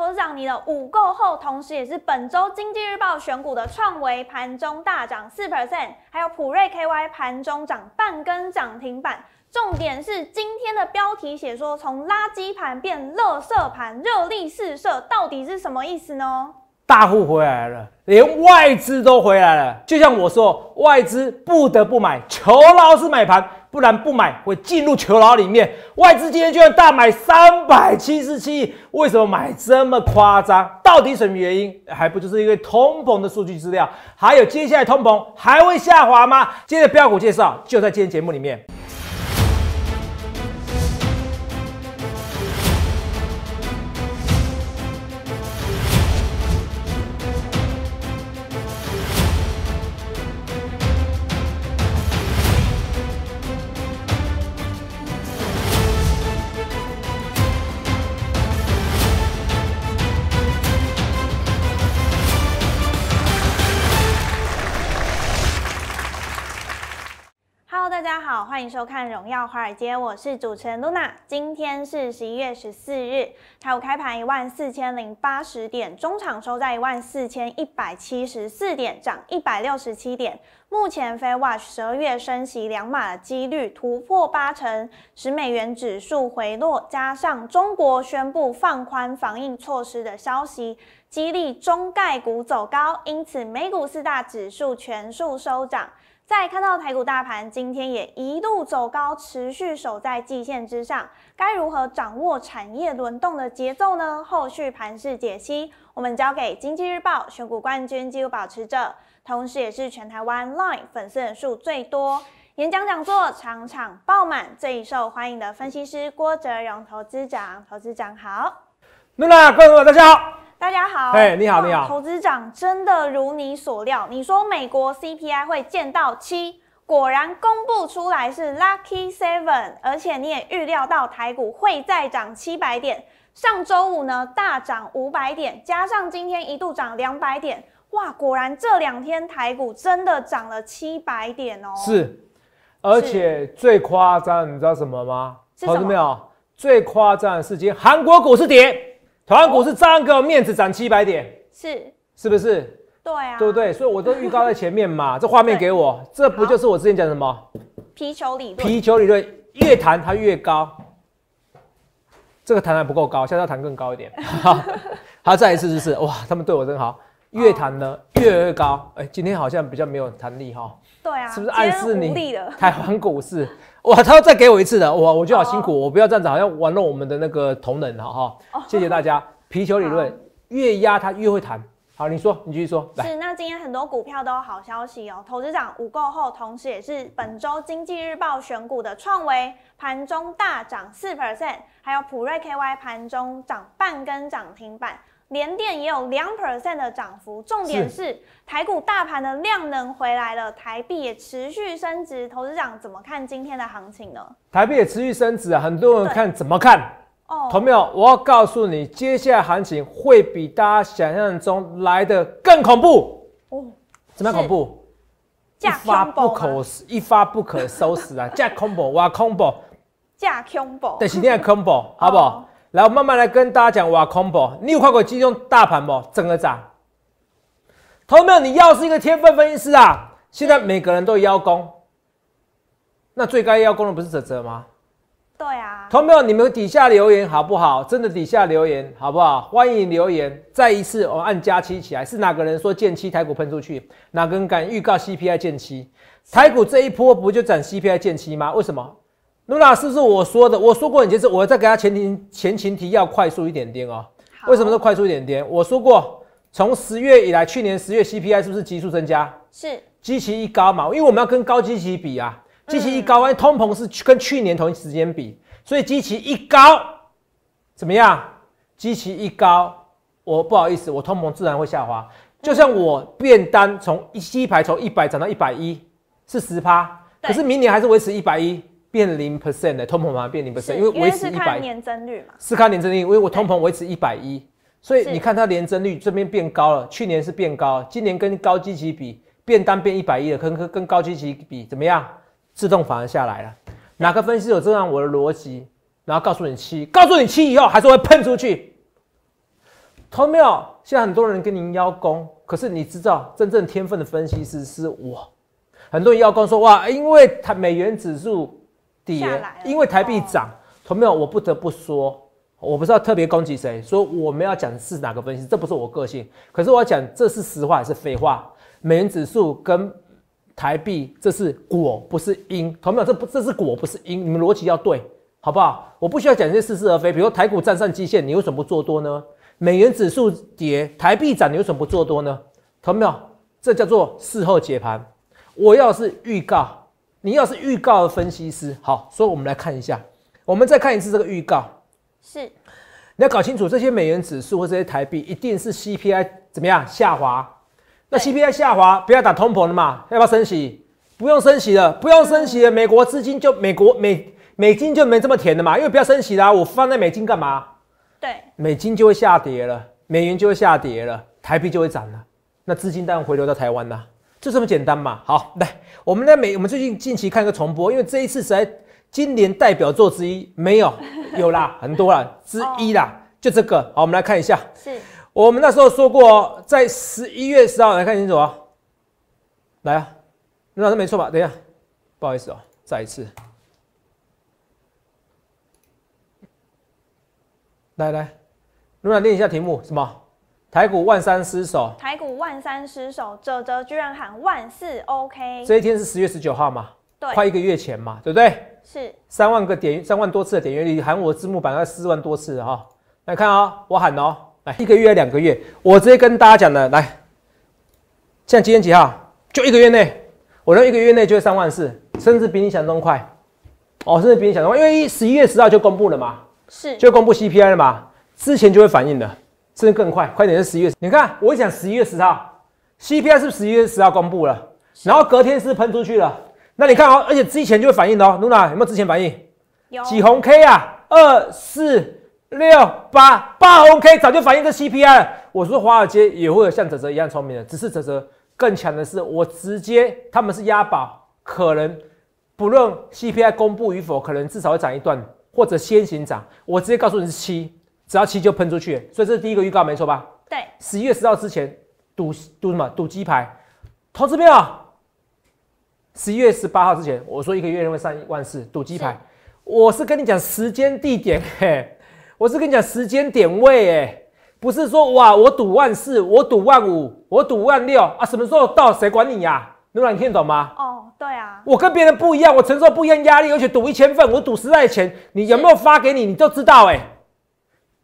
何师长，你的午购后，同时也是本周经济日报选股的创维盘中大涨四 percent，还有普瑞 K Y 盘中涨半根涨停板。重点是今天的标题写说从垃圾盘变热色盘，热力四射，到底是什么意思呢？大户回来了，连外资都回来了，就像我说，外资不得不买，求老师买盘。不然不买会进入囚牢里面。外资今天居然大买三百七十七亿，为什么买这么夸张？到底什么原因？还不就是因为通膨的数据资料？还有接下来通膨还会下滑吗？接着标股介绍就在今天节目里面。好，欢迎收看《荣耀华尔街》，我是主持人 Luna。今天是十一月十四日，台股开盘一万四千零八十点，中场收在一万四千一百七十四点，涨一百六十七点。目前，非 Watch 十二月升息两码的几率突破八成，使美元指数回落，加上中国宣布放宽防疫措施的消息，激励中概股走高，因此美股四大指数全数收涨。再看到台股大盘今天也一路走高，持续守在季线之上，该如何掌握产业轮动的节奏呢？后续盘势解析，我们交给《经济日报》选股冠军、记录保持者，同时也是全台湾 LINE 粉丝人数最多、演讲讲座场场爆满、最受欢迎的分析师郭泽荣投资长。投资长好，露娜观众大家好。大家好，哎，你好，你好，投资长真的如你所料，你说美国 CPI 会见到七，果然公布出来是 lucky seven，而且你也预料到台股会再涨七百点，上周五呢大涨五百点，加上今天一度涨两百点，哇，果然这两天台股真的涨了七百点哦，是，而且最夸张，你知道什么吗？投资没有，最夸张的是今韩国股市跌。台湾股市这样，给我面子涨七百点，是是不是？对啊，对不对？所以我都预告在前面嘛，这画面给我，这不就是我之前讲什么？皮球理论，皮球理论越弹它越高，这个弹还不够高，下次要弹更高一点。好，再一次，是是，哇，他们对我真好，越弹呢越越高。哎，今天好像比较没有弹力哈，对啊，是不是暗示你台湾股市？哇，他要再给我一次的哇，我就好辛苦，我不要这样子，好像玩弄我们的那个同仁了哈。谢谢大家，皮球理论越压它越会弹。好，你说，你继续说。是，那今天很多股票都有好消息哦，投资长五购后，同时也是本周经济日报选股的创维盘中大涨四 percent，还有普瑞 ky 盘中涨半跟涨停板。连电也有两 percent 的涨幅，重点是台股大盘的量能回来了，台币也持续升值，投资长怎么看今天的行情呢？台币也持续升值，很多人看怎么看？哦，没有？我要告诉你，接下来行情会比大家想象中来的更恐怖。哦，怎么样恐怖？一发不可一发不可收拾啊！加 combo，挖 combo，加 combo，但是你爱 combo 好不？来慢慢来跟大家讲，哇，combo，你有看过金融大盘不整个涨？同没有？你要是一个天分分析师啊，现在每个人都邀功，那最该邀功的不是泽泽吗？对啊，同没有？你们底下留言好不好？真的底下留言好不好？欢迎留言。再一次，我按加期起来，是哪个人说见期台股喷出去？哪个人敢预告 CPI 见期？台股这一波不就涨 CPI 见期吗？为什么？露娜是不是我说的？我说过很多次，我在给他前提前情提要快速一点点哦。为什么说快速一点点？我说过，从十月以来，去年十月 C P I 是不是急速增加？是。基期一高嘛，因为我们要跟高基期比啊。基期一高，因为通膨是跟去年同一时间比，所以基期一高，怎么样？基期一高，我不好意思，我通膨自然会下滑。就像我变单，从一西排从一百涨到一百一，是十趴，可是明年还是维持一百一。变零 percent 的通膨嘛，变零 percent，因为维持一百。年增率嘛？是看年增率，因为我通膨维持一百一，所以你看它年增率这边变高了。去年是变高，今年跟高基期比变单变一百一了，跟跟高基期比怎么样？自动反而下来了。哪个分析师这样我的逻辑？然后告诉你七，告诉你七以后还是会喷出去。通没有？现在很多人跟您邀功，可是你知道真正天分的分析师是我。很多人邀功说哇，因为它美元指数。跌，因为台币涨，同没有我不得不说，我不知道特别攻击谁，说我们要讲的是哪个分析，这不是我个性，可是我要讲这是实话还是废话。美元指数跟台币，这是果不是因，同没有这不这是果不是因，你们逻辑要对好不好？我不需要讲些似是而非，比如台股站上基线，你为什么不做多呢？美元指数跌，台币涨，你为什么不做多呢？同没有这叫做事后解盘，我要是预告。你要是预告的分析师，好，所以我们来看一下，我们再看一次这个预告。是，你要搞清楚这些美元指数或这些台币一定是 CPI 怎么样下滑？那 CPI 下滑，不要打通膨了嘛？要不要升息？不用升息了，不用升息了，美国资金就美国美美金就没这么甜的嘛，因为不要升息啦，我放在美金干嘛？对，美金就会下跌了，美元就会下跌了，台币就会涨了，那资金当然回流到台湾啦，就这么简单嘛。好，来。我们那每我们最近近期看一个重播，因为这一次在今年代表作之一没有 有啦很多啦，之一啦，就这个好，我们来看一下。是我们那时候说过，在十一月十号来看清楚啊，来啊，卢老师没错吧？等一下，不好意思哦，再一次，来来，卢老师念一下题目，什么？台股万三失守，台股万三失守，哲哲居然喊万四 OK。这一天是十月十九号嘛？对，快一个月前嘛，对不对？是三万个点，三万多次的点阅率，喊我字幕版要四万多次哈。来看啊，我喊哦，来一个月两个月，我直接跟大家讲了，来，像今天几号？就一个月内，我认为一个月内就会三万四，甚至比你想的快哦，甚至比你想的快，因为十一月十号就公布了嘛，是，就公布 CPI 了嘛，之前就会反应的。甚至更快，快点是十一月。你看，我讲十一月十号，CPI 是不是十一月十号公布了？然后隔天是喷出去了。那你看哦，而且之前就会反应的哦。努娜有没有之前反应？有几红 K 啊？二四六八八红 K 早就反映这 CPI 了。我说华尔街也会有像泽泽一样聪明的，只是泽泽更强的是，我直接他们是押宝，可能不论 CPI 公布与否，可能至少会涨一段，或者先行涨。我直接告诉你是七。只要七就喷出去，所以这是第一个预告，没错吧？对。十一月十号之前赌赌什么？赌鸡排，投资没有。十一月十八号之前，我说一个月会上一万四，赌鸡排。我是跟你讲时间地点，嘿，我是跟你讲时间点位，哎，不是说哇，我赌万四，我赌万五，我赌万六啊，什么时候到谁管你呀？能板，你听懂吗？哦，对啊。我跟别人不一样，我承受不一样压力，而且赌一千份，我赌十块钱，你有没有发给你？你都知道，哎。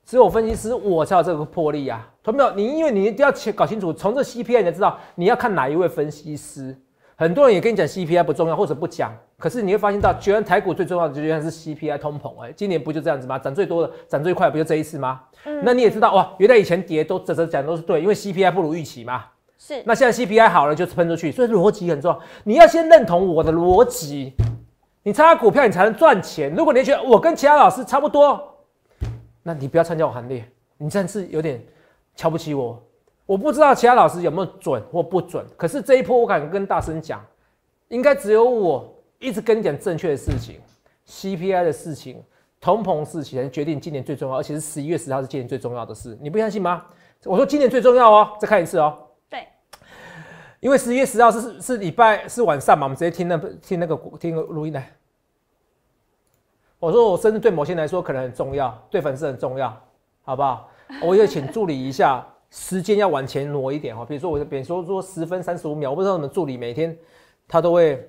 只有分析师，我才有这个魄力啊！同没有你，因为你一定要搞清楚，从这 CPI 你才知道你要看哪一位分析师。很多人也跟你讲 CPI 不重要，或者不讲，可是你会发现到，居然台股最重要的就原来是 CPI 通膨，诶今年不就这样子吗？涨最多的、涨最快不就这一次吗？那你也知道，哇，原来以前跌都这这讲都是对，因为 CPI 不如预期嘛。是。那现在 CPI 好了就喷出去，所以逻辑很重要。你要先认同我的逻辑，你加股票你才能赚钱。如果你觉得我跟其他老师差不多，那你不要参加我行列，你真是有点瞧不起我。我不知道其他老师有没有准或不准，可是这一波我敢跟大生讲，应该只有我一直跟你讲正确的事情，CPI 的事情、通膨事情决定今年最重要，而且是十一月十号是今年最重要的事。你不相信吗？我说今年最重要哦，再看一次哦。对，因为十一月十号是是礼拜是晚上嘛，我们直接听那听那个听个录音来。我说，我甚至对某些人来说可能很重要，对粉丝很重要，好不好？我也请助理一下，时间要往前挪一点哈。比如说，我比如说说十分三十五秒，我不知道你们助理每天他都会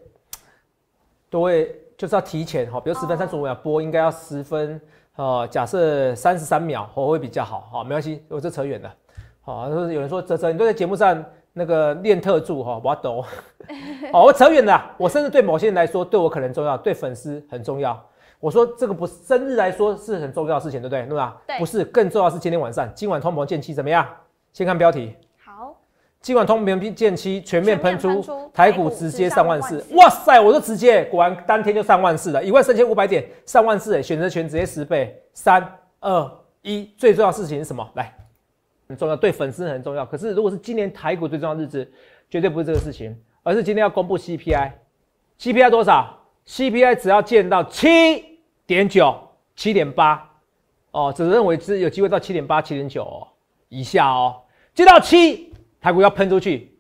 都会就是要提前哈。比如十分三十五秒播，应该要十分呃，假设三十三秒我会比较好，好，没关系，我是扯远了。好，有人说哲哲，你都在节目上那个练特助哈，我懂。抖。我扯远了。我甚至对某些人来说，对我可能重要，对粉丝很重要。我说这个不，是生日来说是很重要的事情，对不对，诺娜？对，不是，更重要是今天晚上，今晚通膨见期怎么样？先看标题。好，今晚通膨见期全面喷出，台股直接上万四，哇塞，我说直接，果然当天就上万四了，一万三千五百点上万四，选择权直接十倍，三二一，最重要的事情是什么？来，很重要，对粉丝很重要。可是如果是今年台股最重要的日子，绝对不是这个事情，而是今天要公布 CPI，CPI 多少？CPI 只要见到七点九、七点八，哦，只认为是有机会到七点八、七点九以下哦，见到七，台股要喷出去。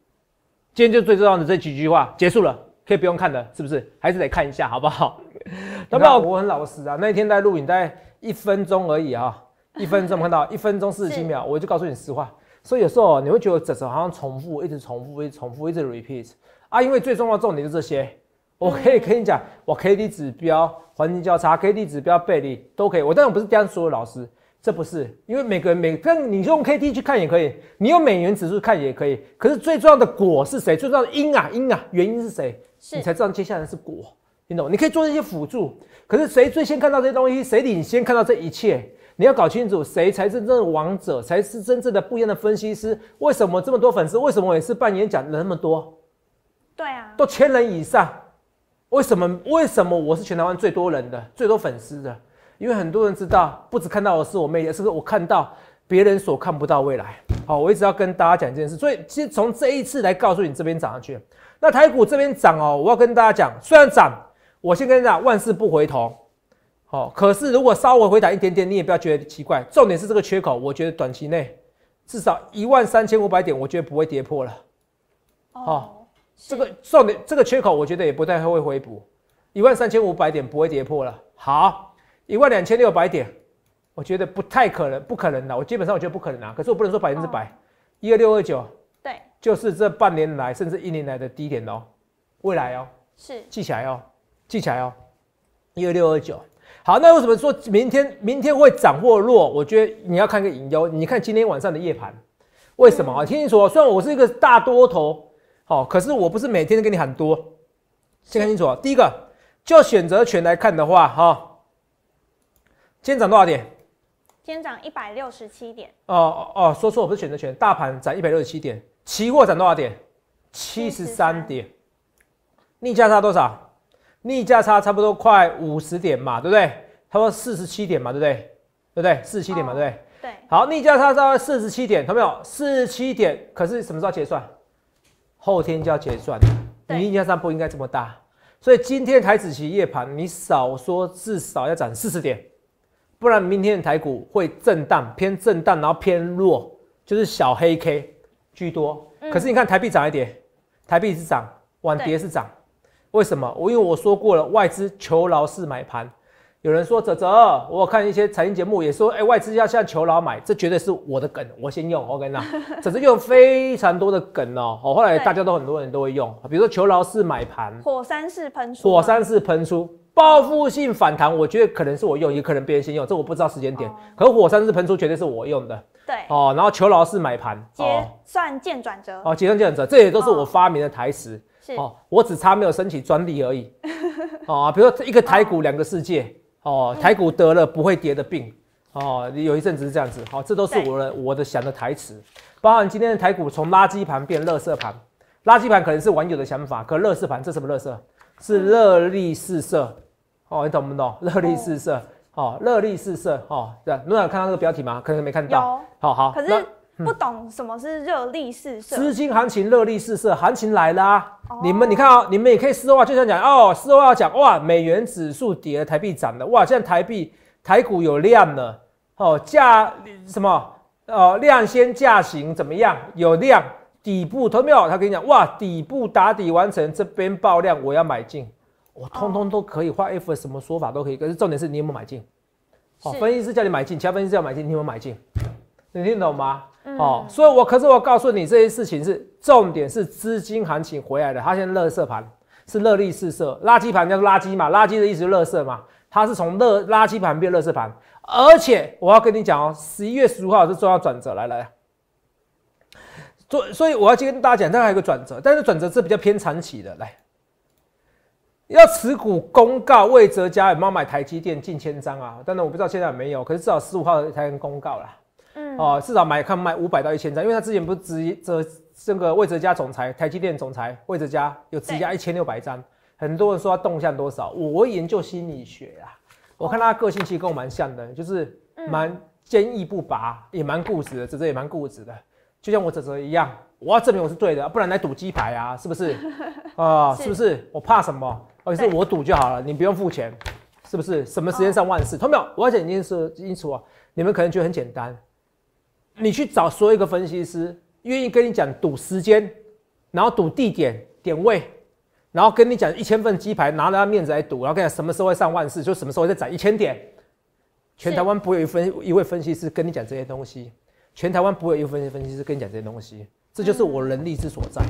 今天就最重要的这几句话结束了，可以不用看了，是不是？还是得看一下，好不好？那不我很老实啊，那一天在录影，大概一分钟而已啊，一分钟看到一分钟四十七秒，我就告诉你实话。所以有时候你会觉得只是好像重复，一直重复，一直重复，一直 repeat 啊，因为最重要的重点就这些。我可以跟你讲，我 K D 指标环境交叉，K D 指标背离都可以。我当然不是盯所有老师，这不是因为每个人每但你用 K D 去看也可以，你用美元指数看也可以。可是最重要的果是谁？最重要的因啊因啊原因是谁？是你才知道接下来是果，你懂？你可以做这些辅助，可是谁最先看到这些东西，谁领先看到这一切？你要搞清楚谁才是真正的王者，才是真正的不一样的分析师。为什么这么多粉丝？为什么每次办演讲人那么多？对啊，都千人以上。为什么？为什么我是全台湾最多人的、最多粉丝的？因为很多人知道，不只看到我是我魅力，是不是？我看到别人所看不到未来。好，我一直要跟大家讲一件事。所以其实从这一次来告诉你，这边涨上去，那台股这边涨哦，我要跟大家讲，虽然涨，我先跟大家万事不回头。好，可是如果稍微回档一点点，你也不要觉得奇怪。重点是这个缺口，我觉得短期内至少一万三千五百点，我觉得不会跌破了。好。这个重点，这个缺口，我觉得也不太会回补，一万三千五百点不会跌破了。好，一万两千六百点，我觉得不太可能，不可能的。我基本上我觉得不可能啊，可是我不能说百分之百。一二六二九，对，就是这半年来甚至一年来的低点哦，未来哦，是记起来哦，记起来哦，一二六二九。好，那为什么说明天明天会涨或落？我觉得你要看个隐忧，你看今天晚上的夜盘，为什么啊？听清楚啊，虽然我是一个大多头。好，可是我不是每天都跟你喊多，先看清楚。第一个，就选择权来看的话，哈，今天涨多少点？今天涨一百六十七点。哦哦，说错，不是选择权，大盘涨一百六十七点，期货涨多少点？七十三点。逆价差多少？逆价差差不多快五十点嘛，对不对？差不多四十七点嘛，对不对？对不对？四十七点嘛，对不对？对。好，逆价差到四十七点，看到没有？四十七点，可是什么时候结算？后天就要结算，你印象上不应该这么大，所以今天台子期夜盘，你少说至少要涨四十点，不然明天的台股会震荡偏震荡，然后偏弱，就是小黑 K 居多。可是你看台币涨一点，台币是涨，往跌是涨，为什么？我因为我说过了，外资求劳式买盘。有人说泽泽，我看一些财经节目也说，哎，外资要向求饶买，这绝对是我的梗，我先用，OK 呢？泽泽用非常多的梗哦，后来大家都很多人都会用，比如说求饶式买盘，火山式喷出，火山式喷出，报复性反弹，我觉得可能是我用，也可能别人先用，这我不知道时间点，可火山式喷出绝对是我用的，对，哦，然后求饶式买盘，结算见转折，哦，结算见转折，这也都是我发明的台词，哦，我只差没有申请专利而已，哦，比如说一个台股两个世界。哦，台股得了不会跌的病哦，有一阵子是这样子，好，这都是我的我的想的台词，包含今天的台股从垃圾盘变垃色盘，垃圾盘可能是网友的想法，可乐色盘这什么乐色？是热力四射，哦，你懂不懂？热力四射，哦，热力四射，哦，对，卢导看到这个标题吗？可能没看到，好好，可是。不懂什么是热力四射？资金行情热力四射，行情来啦你们你看啊，你们也可以私话，就这样讲哦。私要讲哇，美元指数跌了，台币涨了哇。现在台币台股有量了哦，价什么哦量先价行怎么样？有量底部，他没有，他跟你讲哇，底部打底完成，这边爆量，我要买进，我通通都可以画 F，什么说法都可以。可是重点是你有没买进？哦，分析师叫你买进，其他分析师叫买进，你有没买进？你听懂吗？哦，所以我可是我告诉你，这些事情是重点，是资金行情回来的。它现在乐色盘是热力四色，垃圾盘叫做垃圾嘛，垃圾的意思就乐色嘛。它是从乐垃圾盘变乐色盘，而且我要跟你讲哦，十一月十五号是重要转折，来来，所所以我要先跟大家讲，这还有个转折，但是转折是比较偏长期的。来，要持股公告，魏哲家有没有买台积电近千张啊？但然我不知道现在有没有，可是至少十五号才能公告啦。哦，至少买看卖五百到一千张，因为他之前不是执这这个魏哲家总裁，台积电总裁魏哲家有直押一千六百张，很多人说动向多少，我研究心理学啊，我看他个性其实跟我蛮像的，就是蛮坚毅不拔，也蛮固执，哲哲也蛮固执的，就像我哲哲一样，我要证明我是对的，不然来赌鸡排啊，是不是？啊，是不是？我怕什么？而是我赌就好了，你不用付钱，是不是？什么时间上万事，同没有？我要讲一件事，因啊，你们可能觉得很简单。你去找所有一个分析师，愿意跟你讲赌时间，然后赌地点点位，然后跟你讲一千份鸡排拿着面子来赌，然后跟你讲什么时候会上万市，就什么时候再涨一千点。全台湾不会有一分一位分析师跟你讲这些东西，全台湾不会有一分分析师跟你讲这些东西，这就是我能力之所在。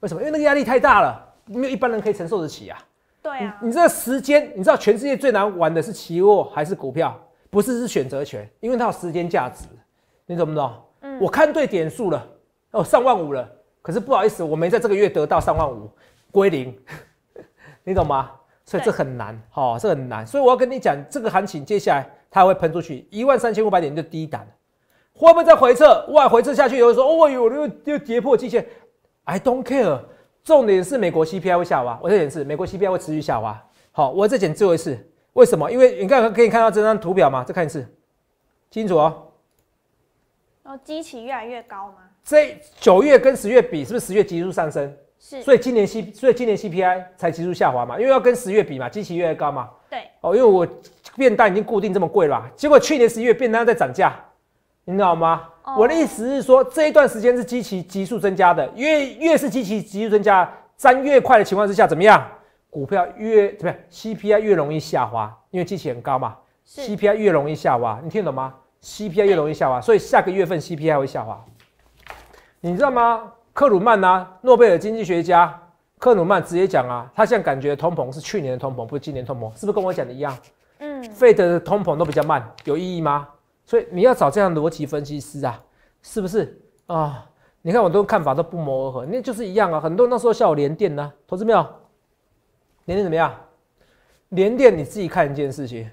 为什么？因为那个压力太大了，没有一般人可以承受得起啊。对啊，你这时间，你知道全世界最难玩的是期货还是股票？不是，是选择权，因为它有时间价值。你懂不懂？嗯，我看对点数了，哦，上万五了。可是不好意思，我没在这个月得到上万五，归零。你懂吗？所以这很难，哈，这很难。所以我要跟你讲，这个行情接下来它会喷出去一万三千五百点就低档，会不会再回撤？哇，回撤下去有人说，哦，我有又又跌破季线。I don't care，重点是美国 CPI 会下滑。我重点是美国 CPI 会持续下滑。好，我再讲最后一次，为什么？因为你刚刚可以看到这张图表吗？再看一次，清楚哦。基企越来越高吗？这九月跟十月比，是不是十月急速上升？是，所以今年 C，所以今年 CPI 才急速下滑嘛，因为要跟十月比嘛，基企越来越高嘛。对，哦，因为我便当已经固定这么贵了，结果去年十一月便当在涨价，你知道吗？我的意思是说，这一段时间是基企急速增加的，因越是基企急速增加，涨越快的情况之下，怎么样？股票越不 CPI 越容易下滑，因为基企很高嘛，CPI 越容易下滑，你听懂吗？CPI 越容易下滑，所以下个月份 CPI 会下滑。你知道吗？克鲁曼呢？诺贝尔经济学家克鲁曼直接讲啊，他现在感觉通膨是去年的通膨，不是今年通膨，是不是跟我讲的一样？嗯，费德的通膨都比较慢，有意义吗？所以你要找这样逻辑分析师啊，是不是啊？你看我都看法都不谋而合，那就是一样啊。很多那时候笑我连电呢，投资没有连电怎么样？连电你自己看一件事情，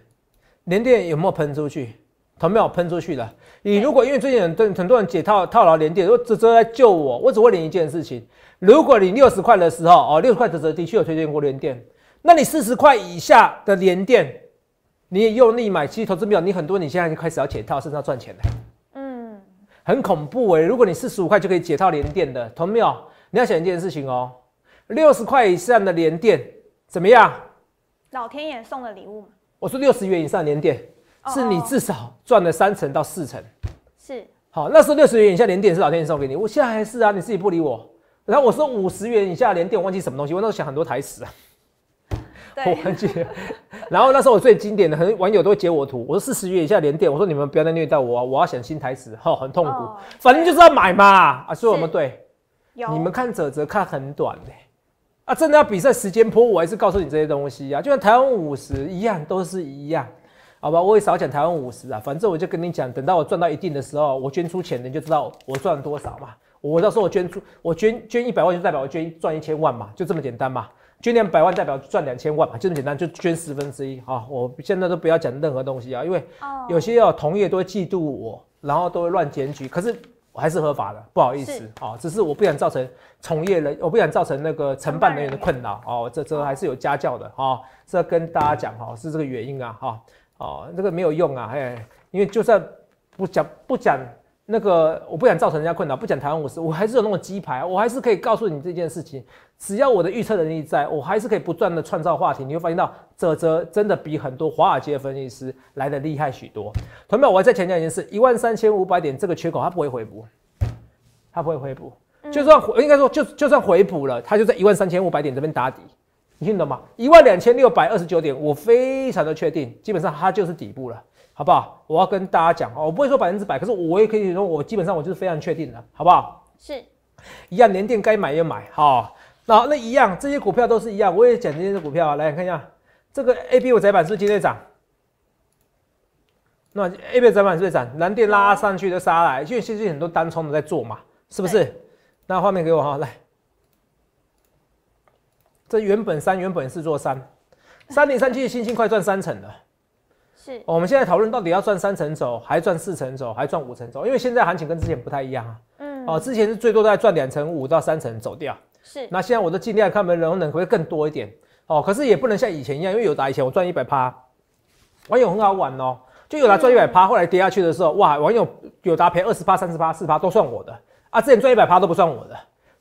连电有没有喷出去？同没有喷出去的。你如果因为最近很很很多人解套套牢连跌，说泽泽来救我，我只问你一件事情。如果你六十块的时候，哦，六十块泽泽的确有推荐过连电，那你四十块以下的连电，你也用力买。其实投资没有，你很多你现在开始要解套，身要赚钱了。嗯，很恐怖哎。如果你四十五块就可以解套连电的，同没有？你要想一件事情哦，六十块以上的连电怎么样？老天爷送的礼物嘛。我说六十元以上连电，是你至少赚了三成到四成，是好那时候六十元以下连电是老天爷送给你，我现在还是啊，你自己不理我，然后我说五十元以下连电，忘记什么东西，我那时候想很多台词啊，我忘记，然后那时候我最经典的，很多网友都会截我图，我说四十元以下连电，我说你们不要再虐待我，我要想新台词，哈，很痛苦，反正就是要买嘛，啊所以我们对，你们看泽泽看很短嘞，啊真的要比赛时间坡，我还是告诉你这些东西啊，就像台湾五十一样，都是一样。好吧，我也少讲台湾五十啊，反正我就跟你讲，等到我赚到一定的时候，我捐出钱，你就知道我赚多少嘛。我到时候我捐出，我捐捐一百万就代表我捐赚一千万嘛，就这么简单嘛。捐两百万代表赚两千万嘛，就这么简单，就捐十分之一。啊。我现在都不要讲任何东西啊，因为有些要同业都会嫉妒我，然后都会乱检举，可是还是合法的，不好意思啊，只是我不想造成从业人，我不想造成那个承办人员的困扰啊。这这还是有家教的啊，这跟大家讲哈，是这个原因啊，哈。哦，这个没有用啊，哎，因为就算不讲不讲那个，我不想造成人家困扰，不讲台湾股市，我还是有那种鸡排，我还是可以告诉你这件事情。只要我的预测能力在我，还是可以不断的创造话题。你会发现到泽泽真的比很多华尔街分析师来的厉害许多。同学们，我再强调一件事：一万三千五百点这个缺口，它不会回补，它不会回补。就算应该说，就就算回补了，它就在一万三千五百点这边打底。你听得吗？一万两千六百二十九点，我非常的确定，基本上它就是底部了，好不好？我要跟大家讲哦，我不会说百分之百，可是我也可以说，我基本上我就是非常确定了，好不好？是，一样，年电该买也买好，那那一样，这些股票都是一样，我也讲这些股票啊，来看一下这个 A B 五窄板是今天涨，那 A B 窄板是涨，蓝电拉上去就杀来，因为现在很多单冲的在做嘛，是不是？那画面给我哈，来。这原本三原本是做三，三零三七的星星快赚三成了，是。我们现在讨论到底要赚三成走，还赚四成走，还赚五成走？因为现在行情跟之前不太一样啊。嗯。哦，之前是最多在赚两成五到三成走掉。是。那现在我都尽量看能不能会更多一点。哦，可是也不能像以前一样，因为有达以前我赚一百趴，网友很好玩哦，就有达赚一百趴，后来跌下去的时候，哇，网友有达赔二十趴、三十趴、四十趴都算我的啊，之前赚一百趴都不算我的，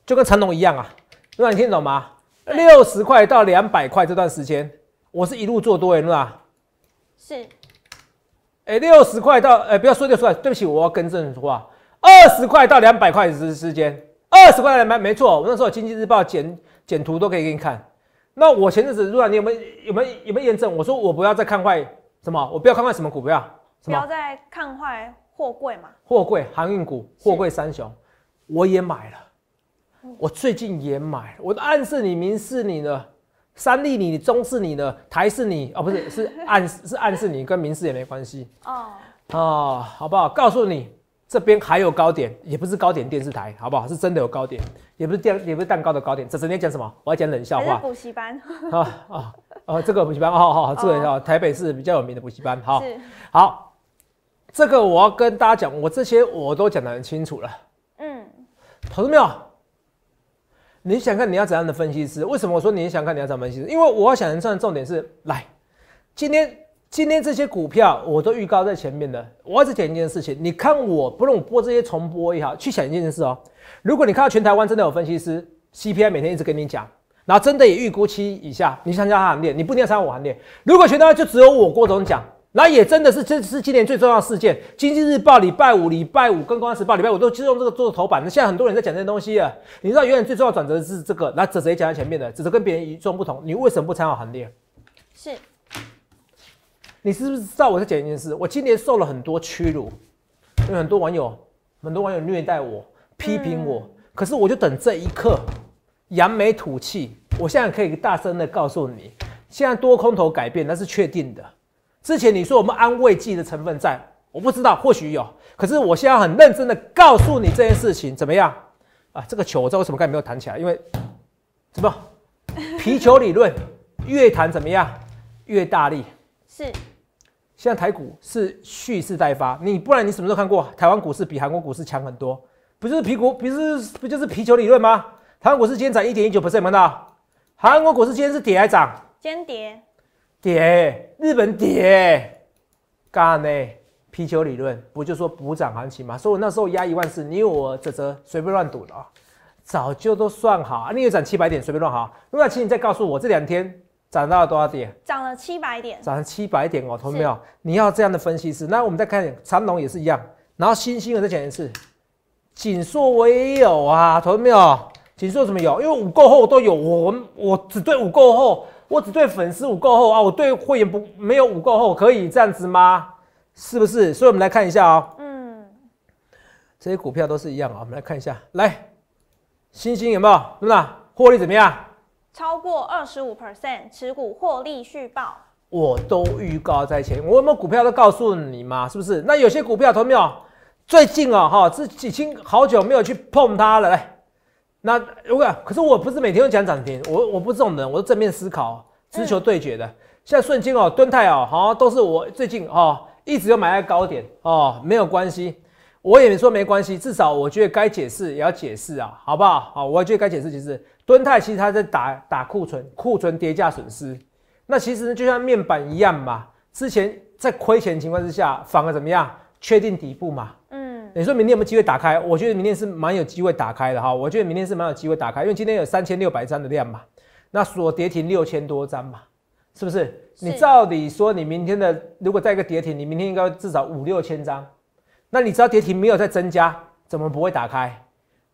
就跟成龙一样啊，那你听得懂吗？六十块到两百块这段时间，我是一路做多，人啦。是，哎，六十块到，哎，不要说六十块，对不起，我要更正的话，二十块到两百块之之间，二十块到两百，没错，我那时候《经济日报》剪剪图都可以给你看。那我前阵子，如果你有没有有没有验证？我说我不要再看坏什么，我不要看坏什么股票，不要再看坏货柜嘛，货柜航运股，货柜三雄，我也买了。我最近也买，我都暗示你、明示你了，三立你、中视你了，台视你哦，不是是暗是暗示你，跟明示也没关系哦哦，好不好？告诉你，这边还有高点，也不是高点电视台，好不好？是真的有高点，也不是电也不是蛋糕的高点。这整天讲什么？我要讲冷笑话。补习班啊啊啊！这个补习班，好好这个啊，台北是比较有名的补习班，好是好。这个我要跟大家讲，我这些我都讲的很清楚了。嗯，朋友。你想看你要怎样的分析师？为什么我说你想看你要怎样的分析师？因为我要想能赚的重点是来，今天今天这些股票我都预告在前面的。我要讲一件事情，你看我不论我播这些重播也好，去想一件事哦。如果你看到全台湾真的有分析师 C P I 每天一直跟你讲，然后真的也预估期以下，你参加他行列，你不一定要参加我行列。如果全台湾就只有我郭总讲。那也真的是，这是今年最重要的事件。经济日报礼拜五、礼拜五跟《公安时报》礼拜五都用这个做头版。现在很多人在讲这些东西啊。你知道，永远最重要转折是这个。那这谁讲在前面的，只是跟别人与众不同。你为什么不参考行列？是，你是不是知道我在讲一件事？我今年受了很多屈辱，有很多网友、很多网友虐待我、批评我。可是我就等这一刻，扬眉吐气。我现在可以大声的告诉你，现在多空头改变那是确定的。之前你说我们安慰剂的成分在，我不知道，或许有。可是我现在很认真的告诉你这件事情怎么样啊？这个球，我知道为什么才没有弹起来，因为怎么？皮 球理论，越弹怎么样，越大力。是。现在台股是蓄势待发，你不然你什么时候看过台湾股市比韩国股市强很多？不就是皮股，不是不就是皮球理论吗？台湾股市今天涨一点一九，不是什么的，韩国股市今天是跌还涨？先跌。跌，日本跌，干呢？皮球理论不就说补涨行情吗？所以我那时候压一万四，你我这这随便乱赌的啊，早就都算好，啊、你又涨七百点，随便乱好，那好，请你再告诉我这两天涨到了多少点？涨了七百点，涨了七百点哦，懂没有？你要这样的分析式。那我们再看长龙也是一样，然后星星我再讲一次，锦硕也有啊，懂没有？锦硕怎么有？因为五够后都有，我我只对五够后。我只对粉丝五够厚啊，我对会员不没有五够厚，可以这样子吗？是不是？所以我们来看一下哦。嗯，这些股票都是一样啊，我们来看一下。来，星星有没有？对不对？获利怎么样？超过二十五 percent，持股获利续报。我都预告在前，我有没有股票都告诉你吗？是不是？那有些股票，同没有？最近哦，哈，这已经好久没有去碰它了。来。那如果可是我不是每天都讲涨停，我我不是这种人，我是正面思考、直球对决的。现在瞬间哦，敦泰哦，好像都是我最近哦，一直有买在高点哦，没有关系。我也说没关系，至少我觉得该解释也要解释啊，好不好？好，我觉得该解释解释。敦泰其实他在打打库存，库存跌价损失。那其实呢，就像面板一样嘛，之前在亏钱情况之下，反而怎么样？确定底部嘛。你说明天有没有机会打开？我觉得明天是蛮有机会打开的哈。我觉得明天是蛮有机会打开，因为今天有三千六百张的量嘛，那锁跌停六千多张嘛，是不是？你照理说，你明天的如果再一个跌停，你明天应该至少五六千张。那你知道跌停没有再增加，怎么不会打开？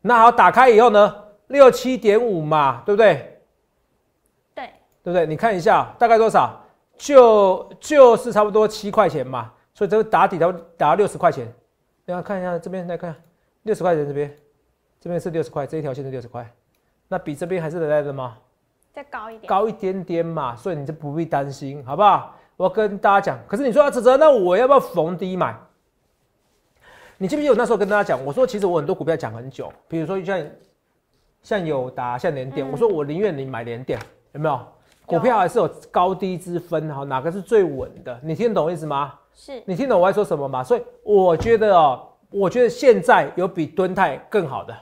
那好，打开以后呢，六七点五嘛，对不对？对，对不对？你看一下大概多少，就就是差不多七块钱嘛，所以这个打底要打到六十块钱。大家看一下这边来看六十块钱这边，这边是六十块，这一条线是六十块，那比这边还是来的吗？再高一点，高一点点嘛，所以你就不必担心，好不好？我要跟大家讲，可是你说啊，哲哲，那我要不要逢低买？你记不记得我那时候跟大家讲，我说其实我很多股票讲很久，比如说像像友达，像联电，我说我宁愿你买联电，有没有？股票还是有高低之分哈，哪个是最稳的？你听得懂意思吗？是你听懂我在说什么吗？所以我觉得哦，我觉得现在有比敦泰更好的，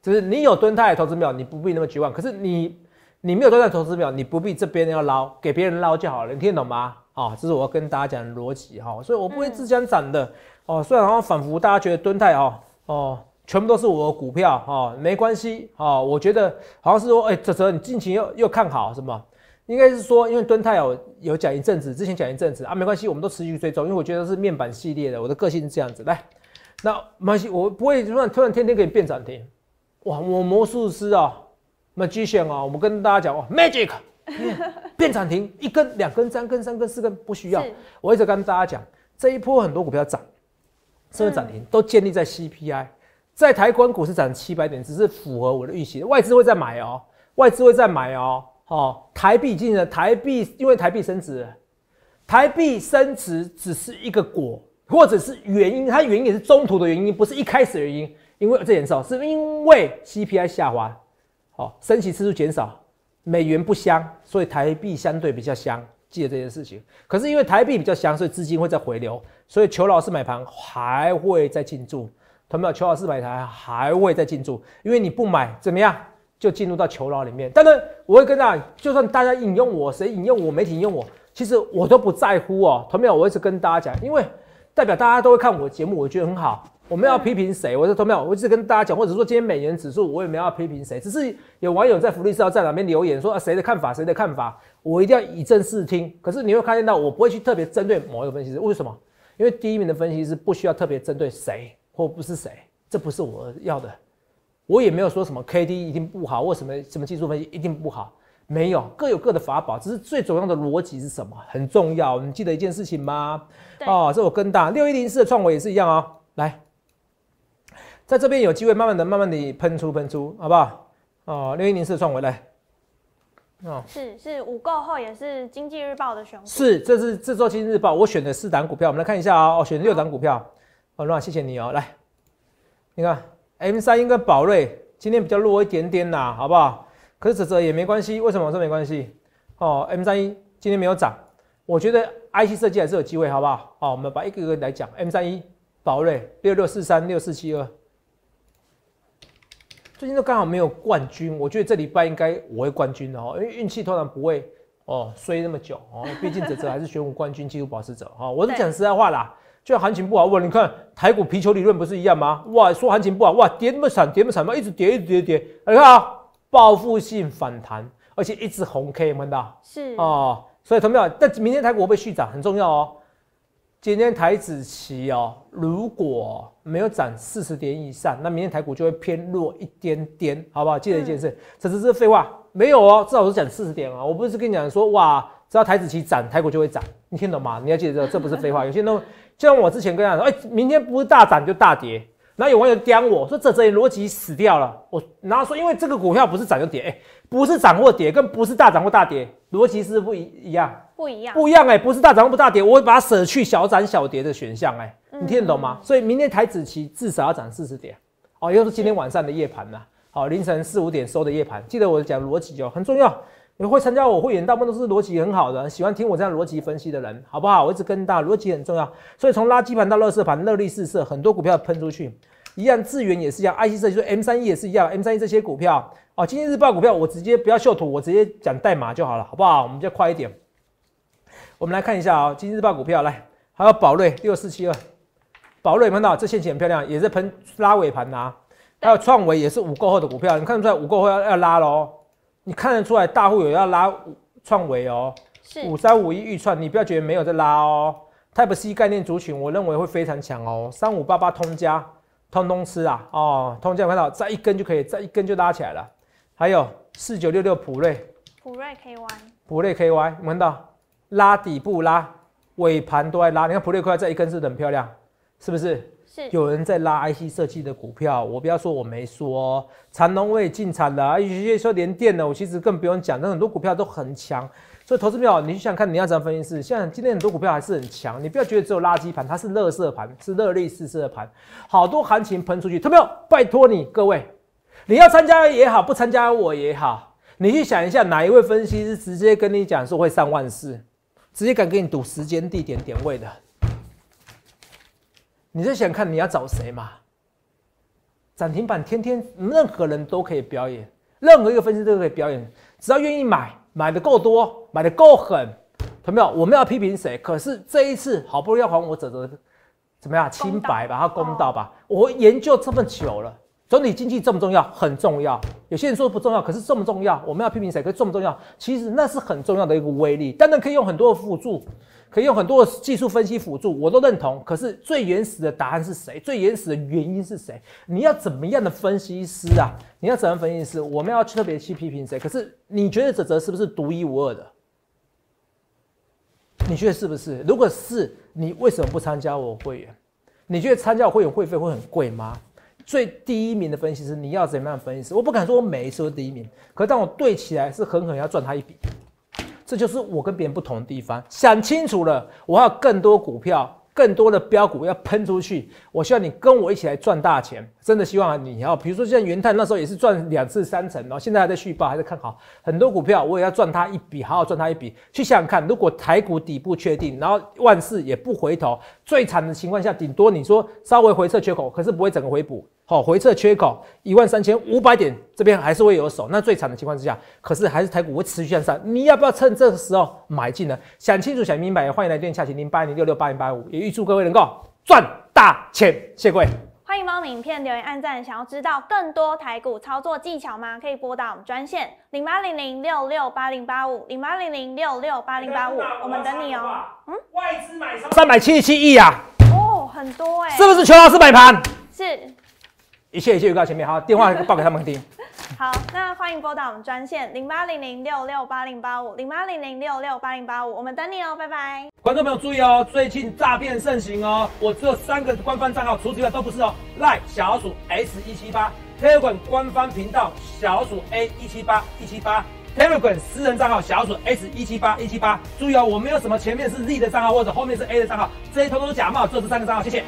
就是你有敦泰投资表，你不必那么绝望。可是你你没有敦泰投资表，你不必这边要捞，给别人捞就好了。你听得懂吗？啊，这是我要跟大家讲逻辑哈。所以我不会自相涨的哦。虽然好像反佛大家觉得敦泰哦哦，全部都是我股票哈，没关系啊。我觉得好像是说哎泽泽，你近期又又看好什么？应该是说，因为敦太有有讲一阵子，之前讲一阵子啊，没关系，我们都持续追踪，因为我觉得是面板系列的，我的个性是这样子。来，那没关系，我不会突然突然天天给你变涨停，哇，我魔术师啊，a n 啊，我们跟大家讲哦，magic，变涨停，一根、两根、三根、三根、四根，不需要，我一直跟大家讲，这一波很多股票涨，甚至涨停都建立在 CPI，在台湾股市涨七百点，只是符合我的预期，外资会再买哦，外资会再买哦。哦，台币进了台币，因为台币升值，台币升值只是一个果，或者是原因，它原因也是中途的原因，不是一开始的原因。因为这颜色是因为 CPI 下滑，好，升息次数减少，美元不香，所以台币相对比较香，记得这件事情。可是因为台币比较香，所以资金会再回流，所以裘老师买盘还会再进驻，同学们，裘老师买台还会再进驻，因为你不买怎么样？就进入到囚牢里面，但是我会跟大家，就算大家引用我，谁引用我，媒体引用我，其实我都不在乎哦。同志们，我一直跟大家讲，因为代表大家都会看我节目，我觉得很好。我没有批评谁，我说同志们，我一直跟大家讲，或者说今天美元指数，我也没有要批评谁，只是有网友在福利社站那边留言说啊，谁的看法，谁的看法，我一定要以正视听。可是你会看见到，我不会去特别针对某一个分析师，为什么？因为第一名的分析师不需要特别针对谁或不是谁，这不是我要的。我也没有说什么 K D 一定不好，为什么什么技术分析一定不好，没有，各有各的法宝。只是最重要的逻辑是什么很重要？你记得一件事情吗？哦，这我跟大六一零四的创维也是一样哦。来，在这边有机会，慢慢的、慢慢的喷出、喷出，好不好？哦，六一零四创维，来，哦，是是五够后也是经济日报的选股。是，这是制作经济日报，我选的四档股票，我们来看一下啊，我选六档股票，好，那谢谢你哦，来，你看。M 三一跟宝瑞今天比较弱一点点啦，好不好？可是泽泽也没关系，为什么我说没关系？哦，M 三一今天没有涨，我觉得 IC 设计还是有机会，好不好？好，我们把一个个来讲。M 三一、宝瑞六六四三六四七二，最近都刚好没有冠军，我觉得这礼拜应该我会冠军的哦，因为运气通常不会哦衰那么久哦，毕竟泽泽还是选股冠军技术保持者哦，我是讲实在话啦。就行情不好，问，你看台股皮球理论不是一样吗？哇，说行情不好，哇，跌不惨，跌不惨吗？一直跌，一直跌，跌。你看啊，报复性反弹，而且一直红 K 看到是啊。所以，同学们，但明天台股被续涨很重要哦。今天台子期哦，如果没有涨四十点以上，那明天台股就会偏弱一点点，好不好？记得一件事，这只是废话，没有哦。至少是涨四十点啊，我不是跟你讲说哇。只要台子棋涨，台股就会涨，你听懂吗？你要记得，这不是废话。有些人就像我之前跟大家说，哎，明天不是大涨就大跌。然后有网友刁我说，这这一逻辑死掉了。我然后说，因为这个股票不是涨就跌，哎，不是涨或跌，跟不是大涨或大跌逻辑是不一一样？不一样，不一样哎，不是大涨或不大跌，我把它舍去小涨小跌的选项哎，你听得懂吗？所以明天台子棋至少要涨四十点哦，又是今天晚上的夜盘呐，好，凌晨四五点收的夜盘，记得我讲逻辑哦，很重要。会参加我会员，大部分都是逻辑很好的，喜欢听我这样逻辑分析的人，好不好？我一直跟大家，逻辑很重要。所以从垃圾盘到乐色盘、热力四色，很多股票喷出去，一样智源也是一样，爱色。设计、M 三 E 也是一样，M 三 E 这些股票啊，今天日报股票我直接不要秀图，我直接讲代码就好了，好不好？我们就快一点，我们来看一下啊，今天日报股票，来还有宝瑞六四七二，宝瑞碰到这线起很漂亮，也是喷拉尾盘啊，还有创维也是五够后的股票，你看出来五够后要要拉喽。你看得出来，大户有要拉创维哦，是五三五一预创，你不要觉得没有在拉哦。type C 概念族群，我认为会非常强哦。三五八八通家，通通吃啊！哦，通家看到再一根就可以，再一根就拉起来了。还有四九六六普瑞，普瑞 K Y，普瑞 K Y，我们看到拉底部拉，尾盘都在拉。你看普瑞 K Y 这一根是很漂亮，是不是？有人在拉 IC 设计的股票，我不要说，我没说，长龙也进场了，啊，有些说连电的，我其实更不用讲，那很多股票都很强，所以投资友，你想想看，你要怎么分析？是像今天很多股票还是很强，你不要觉得只有垃圾盘，它是热色盘，是热力四射盘，好多行情喷出去，特别拜托你各位，你要参加也好，不参加我也好，你去想一下，哪一位分析师直接跟你讲说会上万市，直接敢给你赌时间、地点、点位的？你在想看你要找谁嘛？涨停板天天任何人都可以表演，任何一个分析都可以表演，只要愿意买，买的够多，买的够狠。朋友有？我们要批评谁？可是这一次好不容易要还我者者怎么样清白，把它公道吧。我研究这么久了，总体经济重不重要？很重要。有些人说不重要，可是重不重要？我们要批评谁？可是重不重要？其实那是很重要的一个威力，当然可以用很多辅助。可以用很多技术分析辅助，我都认同。可是最原始的答案是谁？最原始的原因是谁？你要怎么样的分析师啊？你要怎样分析师？我们要特别去批评谁？可是你觉得泽泽是不是独一无二的？你觉得是不是？如果是，你为什么不参加我会员？你觉得参加会员会费会很贵吗？最第一名的分析师，你要怎么样分析师？我不敢说我每一次都第一名，可当我对起来是狠狠要赚他一笔。这就是我跟别人不同的地方，想清楚了，我要更多股票，更多的标股要喷出去，我希望你跟我一起来赚大钱，真的希望你要，比如说像云泰那时候也是赚两次三成，然后现在还在续报，还在看好很多股票，我也要赚它一笔，好好赚它一笔。去想想看，如果台股底部确定，然后万事也不回头，最惨的情况下，顶多你说稍微回撤缺口，可是不会整个回补。哦，回撤缺口一万三千五百点，这边还是会有手。那最惨的情况之下，可是还是台股会持续向上。你要不要趁这个时候买进呢？想清楚、想明白，欢迎来电洽询零八零六六八零八五，也预祝各位能够赚大钱。谢谢各位，欢迎猫咪影片留言、暗赞。想要知道更多台股操作技巧吗？可以拨打我们专线零八零零六六八零八五零八零零六六八零八五，我们等你哦。嗯，外资买三百七十七亿啊，哦，很多哎，是不是邱老师买盘？是。一切一切预告前面好，电话报给他们听。好，那欢迎拨打我们专线零八零零六六八零八五零八零零六六八零八五，我们等你哦，拜拜。观众朋友注意哦，最近诈骗盛行哦，我只有三个官方账号，除此之外都不是哦。赖小鼠 s 一七八 telegram 官方频道小鼠 a 一七八一七八 telegram 私人账号小鼠 s 一七八一七八。注意哦，我没有什么前面是 z 的账号或者后面是 a 的账号，这些通通是假冒，只有这三个账号，谢谢。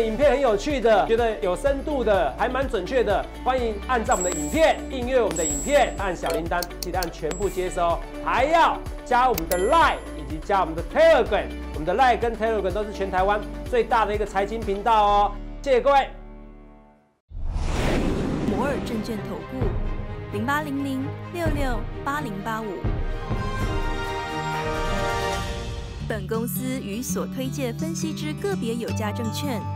影片很有趣的，觉得有深度的，还蛮准确的，欢迎按照我们的影片订阅我们的影片，按小铃铛，记得按全部接收，还要加我们的 Line 以及加我们的 Telegram，我们的 Line 跟 Telegram 都是全台湾最大的一个财经频道哦。谢谢各位。摩尔证券投顾零八零零六六八零八五，本公司与所推介分析之个别有价证券。